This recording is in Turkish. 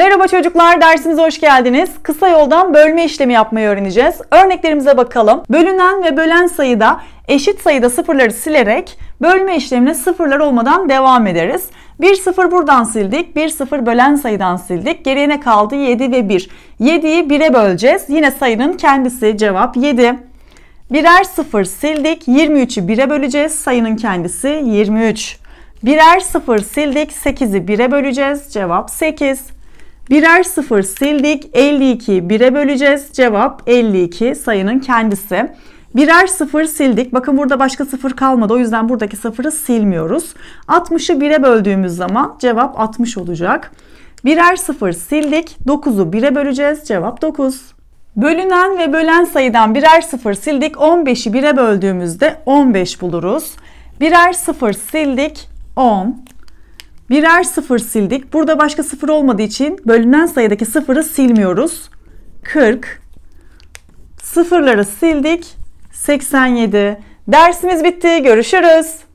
Merhaba çocuklar, dersimize hoş geldiniz. Kısa yoldan bölme işlemi yapmayı öğreneceğiz. Örneklerimize bakalım. Bölünen ve bölen sayıda eşit sayıda sıfırları silerek bölme işlemine sıfırlar olmadan devam ederiz. Bir sıfır buradan sildik, bir sıfır bölen sayıdan sildik. Geriye ne kaldı? 7 ve 1. 7'yi 1'e böleceğiz. Yine sayının kendisi cevap 7. Birer sıfır sildik, 23'ü 1'e böleceğiz. Sayının kendisi 23. Birer sıfır sildik, 8'i 1'e böleceğiz. Cevap 8. Birer sıfır sildik. 52'yi 1'e böleceğiz. Cevap 52 sayının kendisi. Birer sıfır sildik. Bakın burada başka sıfır kalmadı. O yüzden buradaki sıfırı silmiyoruz. 60'ı 1'e böldüğümüz zaman cevap 60 olacak. Birer sıfır sildik. 9'u 1'e böleceğiz. Cevap 9. Bölünen ve bölen sayıdan birer sıfır sildik. 15'i 1'e böldüğümüzde 15 buluruz. Birer sıfır sildik. 10. Birer sıfır sildik. Burada başka sıfır olmadığı için bölünen sayıdaki sıfırı silmiyoruz. 40. Sıfırları sildik. 87. Dersimiz bitti. Görüşürüz.